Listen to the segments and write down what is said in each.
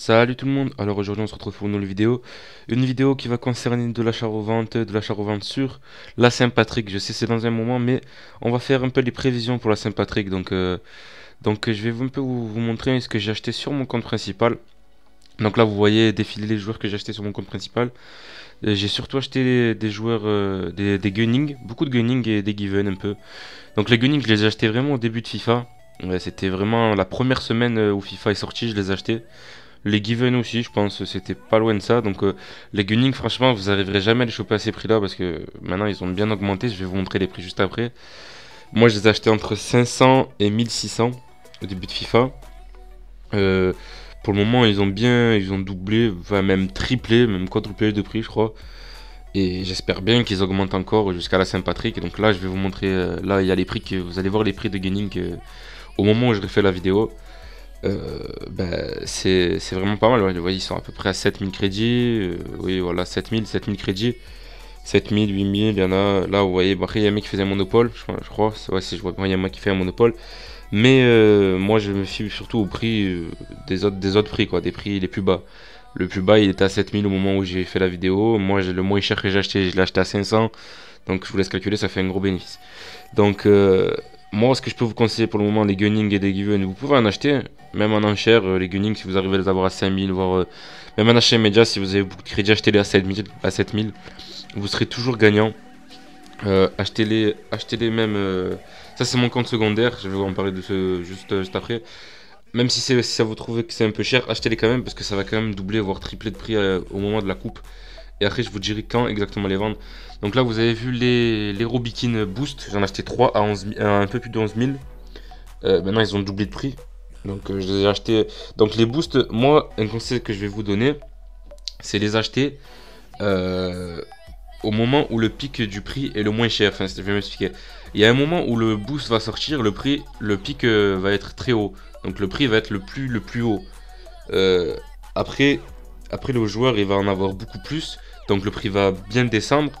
Salut tout le monde, alors aujourd'hui on se retrouve pour une nouvelle vidéo Une vidéo qui va concerner de l'achat revente, de l'achat revente sur la Saint-Patrick Je sais c'est dans un moment mais on va faire un peu les prévisions pour la Saint-Patrick Donc, euh, donc je vais un peu vous, montrer ce que j'ai acheté sur mon compte principal Donc là vous voyez défiler les joueurs que j'ai acheté sur mon compte principal euh, j'ai surtout acheté des joueurs, euh, des, gunnings, beaucoup de gunning et des given un peu. Donc les gunnings je les ai achetés vraiment au début de FIFA. C'était vraiment la première semaine où FIFA est sorti, je les ai achetés. Les Given aussi, je pense, c'était pas loin de ça. Donc euh, les Gunning, franchement, vous n'arriverez jamais à les choper à ces prix-là parce que maintenant ils ont bien augmenté. Je vais vous montrer les prix juste après. Moi, je les ai achetés entre 500 et 1600 au début de FIFA. Euh, pour le moment, ils ont bien, ils ont doublé, même triplé, même quadruplé de prix, je crois. Et j'espère bien qu'ils augmentent encore jusqu'à la Saint-Patrick. Donc là, je vais vous montrer, euh, là, il y a les prix que vous allez voir les prix de Gunning au moment où je refais la vidéo euh, bah, c'est vraiment pas mal. Ouais. ils sont à peu près à 7000 crédits. Euh, oui, voilà, 7000, 7000 crédits. 7000, 8000, il y en a. Là, vous voyez, bah, il y a un mec qui faisait un monopole, je, je crois. si je vois bien, il y a un mec qui fait un monopole. Mais euh, moi, je me fie surtout au prix euh, des, autres, des autres prix, quoi, des prix les plus bas. Le plus bas, il était à 7000 au moment où j'ai fait la vidéo. Moi, le moins cher que j'ai acheté, je l'ai acheté à 500. Donc, je vous laisse calculer, ça fait un gros bénéfice. Donc, moi, ce que je peux vous conseiller pour le moment, les Gunning et les Given, vous pouvez en acheter, même en enchère, euh, les Gunning, si vous arrivez à les avoir à 5000, voire euh, même en achat média, si vous avez beaucoup de crédit, achetez-les à 7000, à vous serez toujours gagnant. Euh, achetez-les, achetez-les même. ça, c'est mon compte secondaire, je vais vous en parler de ce juste, juste après. Même si, si ça vous trouve que c'est un peu cher, achetez-les quand même, parce que ça va quand même doubler, voire tripler de prix au moment de la coupe. Et après, je vous dirai quand exactement les vendre. Donc là, vous avez vu les, les Robikin Boost. J'en ai acheté 3 à, 11 euh, un peu plus de 11 000. Euh, maintenant, ils ont doublé de prix. Donc, euh, je les ai achetés. Donc, les boosts, moi, un conseil que je vais vous donner, c'est les acheter au moment où le pic du prix est le moins cher. Enfin, je vais m'expliquer. Il y a un moment où le boost va sortir, le prix, le pic va être très haut. Donc, le prix va être le plus, le plus haut. après, après le joueur il va en avoir beaucoup plus, donc le prix va bien descendre.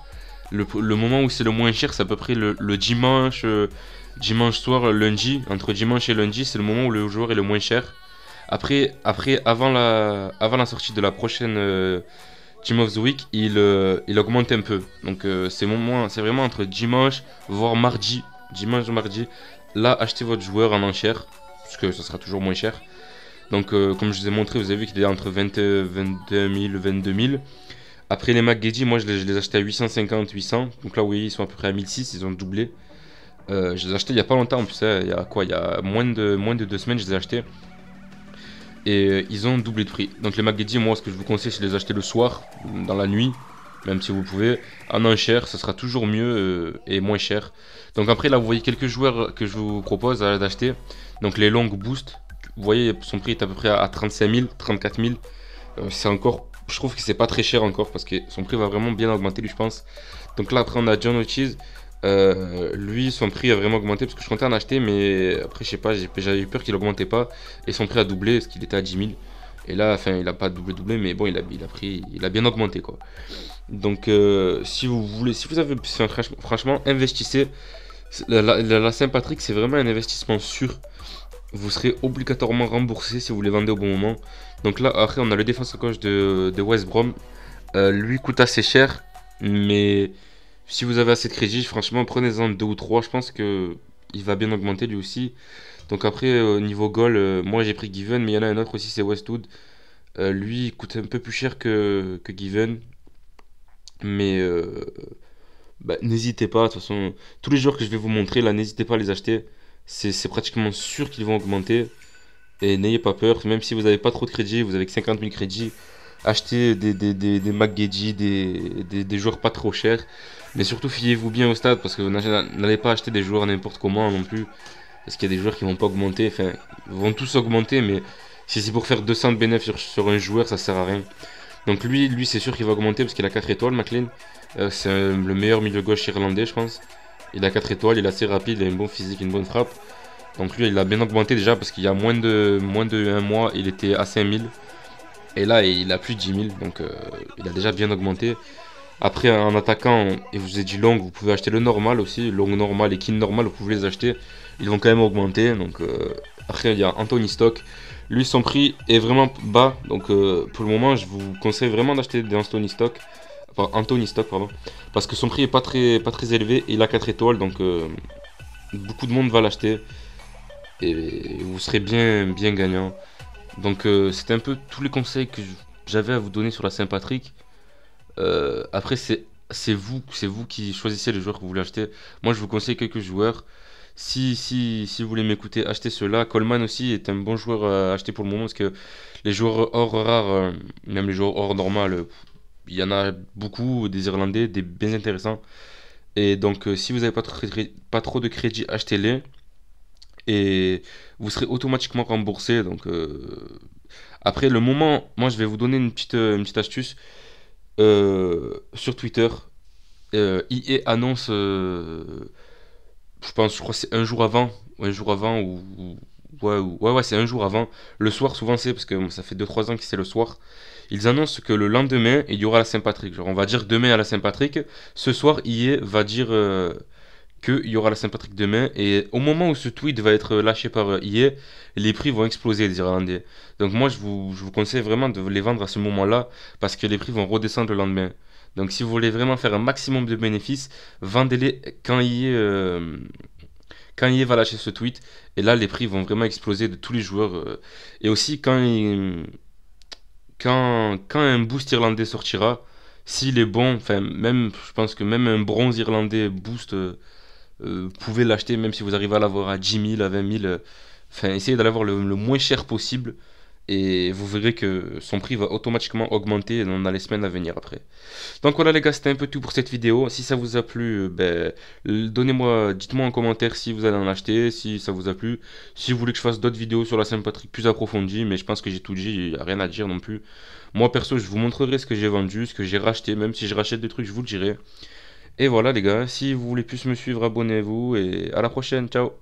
Le, moment où c'est le moins cher, c'est à peu près le, dimanche, euh, dimanche soir, lundi. Entre dimanche et lundi, c'est le moment où le joueur est le moins cher. Après, après avant, la, avant sortie de la prochaine euh, Team of the Week, il, euh, il augmente un peu. Donc c'est vraiment entre dimanche, voire mardi. Dimanche, mardi, là, achetez votre joueur en enchère, parce que ça sera toujours moins cher. Donc, euh, comme je vous ai montré, vous avez vu qu'il est entre 20, 22 000 22 000. Après les Mac moi je les, ai les à 850, 800. Donc là, vous voyez, ils sont à peu près à 1006, ils ont doublé. Euh, je les ai achetés il n'y a pas longtemps, en plus, hein, il y a quoi Il y a moins de, moins de deux semaines, je les ai achetés. Et euh, ils ont doublé de prix. Donc les Mac moi, ce que je vous conseille, c'est de les acheter le soir, dans la nuit, même si vous pouvez. En enchère, ça sera toujours mieux et moins cher. Donc après, là, vous voyez quelques joueurs que je vous propose d'acheter. Donc les longues boosts, vous voyez, son prix est à peu près à 35 000, 34 000. c'est encore, je trouve que c'est pas très cher encore parce que son prix va vraiment bien augmenter, lui, je pense. Donc là, après, on a John O'Cheese. Euh, lui, son prix a vraiment augmenté parce que je comptais en acheter, mais après, je sais pas, j'avais eu peur qu'il augmentait pas et son prix a doublé parce qu'il était à 10 000. Et là, enfin, il a pas doublé, doublé, mais bon, il a, il a pris, il a bien augmenté quoi. Donc, euh, si vous voulez, si vous avez, franchement, investissez. la Saint-Patrick, c'est vraiment un investissement sûr vous serez obligatoirement remboursé si vous les vendez au bon moment. Donc là, après, on a le défenseur gauche de, de West Brom. Euh, lui coûte assez cher, mais si vous avez assez de crédit, franchement, prenez-en deux ou trois. Je pense que il va bien augmenter lui aussi. Donc après, euh, au niveau goal, euh, moi j'ai pris Given, mais il y en a un autre aussi, c'est Westwood. lui, coûte un peu plus cher que, Given. Mais bah, n'hésitez pas, de toute façon, tous les joueurs que je vais vous montrer, là, n'hésitez pas à les acheter c'est pratiquement sûr qu'ils vont augmenter. Et n'ayez pas peur, même si vous n'avez pas trop de crédit, vous avez 50 000 crédits, achetez des, des, des, des, joueurs pas trop chers. Mais surtout, fiez-vous bien au stade parce que vous n'allez pas acheter des joueurs n'importe comment non plus. Parce qu'il y a des joueurs qui vont pas augmenter, enfin, ils vont tous augmenter, mais si c'est pour faire 200 de bénéfices sur, un joueur, ça sert à rien. Donc lui, lui c'est sûr qu'il va augmenter parce qu'il a 4 étoiles, McLean. Euh, c'est euh, le meilleur milieu gauche irlandais, je pense. Il a 4 étoiles, il est assez rapide, il a une bonne physique, une bonne frappe. Donc lui, il a bien augmenté déjà parce qu'il y a moins de, moins de 1 mois, il était à 5000. Et là, il a plus de 10 donc euh, il a déjà bien augmenté. Après, en attaquant, et vous ai dit long, vous pouvez acheter le normal aussi, long normal et kin normal, vous pouvez les acheter. Ils vont quand même augmenter. Donc euh, après, il y a Anthony Stock. Lui, son prix est vraiment bas, donc euh, pour le moment, je vous conseille vraiment d'acheter des Anthony Stock. Anthony Stock, pardon. Parce que son prix est pas très, pas très élevé et il a 4 étoiles, donc euh, beaucoup de monde va l'acheter. Et vous serez bien, bien gagnant. Donc c'est euh, c'était un peu tous les conseils que j'avais à vous donner sur la Saint-Patrick. Euh, après, c'est vous, c'est vous qui choisissez les joueurs que vous voulez acheter. Moi, je vous conseille quelques joueurs. Si, si, si vous voulez m'écouter, achetez cela. Coleman aussi est un bon joueur à acheter pour le moment parce que les joueurs hors rares même les joueurs hors normal, il y en a beaucoup, des Irlandais, des bien intéressants. Et donc, euh, si vous n'avez pas, trop, pas trop de crédit, achetez-les. Et vous serez automatiquement remboursé. Donc, euh, Après, le moment, moi, je vais vous donner une petite, euh, une petite astuce. sur Twitter, IE annonce, je pense, je crois c'est un jour avant, un jour avant, ou, ouais, ouais c'est un jour avant. Le soir, souvent, c'est parce que ça fait 2-3 ans que c'est le soir ils annoncent que le lendemain, il y aura la Saint-Patrick. on va dire demain à la Saint-Patrick. Ce soir, IE va dire euh, qu'il y aura la Saint-Patrick demain. Et au moment où ce tweet va être lâché par euh, IE, les prix vont exploser les Irlandais. Donc, moi, je vous, conseille vraiment de les vendre à ce moment-là parce que les prix vont redescendre le lendemain. Donc, si vous voulez vraiment faire un maximum de bénéfices, vendez-les quand IE. Euh, quand va lâcher ce tweet, et là les prix vont vraiment exploser de tous les joueurs. Et aussi quand il, quand, quand un boost irlandais sortira, s'il est bon, enfin même je pense que même un bronze irlandais boost, euh, euh pouvez l'acheter même si vous arrivez à l'avoir à 10 000, à 20 000. Euh, enfin essayez d'aller le, moins cher possible et vous verrez que son prix va automatiquement augmenter dans les semaines à venir après. Donc voilà les gars, c'était un peu tout pour cette vidéo. Si ça vous a plu, euh, ben, donnez-moi, dites-moi en commentaire si vous allez en acheter, si ça vous a plu, si vous voulez que je fasse d'autres vidéos sur la Saint-Patrick plus approfondies, mais je pense que j'ai tout dit, il n'y a rien à dire non plus. Moi perso, je vous montrerai ce que j'ai vendu, ce que j'ai racheté, même si je rachète des trucs, je vous le dirai. Et voilà les gars, si vous voulez plus me suivre, abonnez-vous et à la prochaine, ciao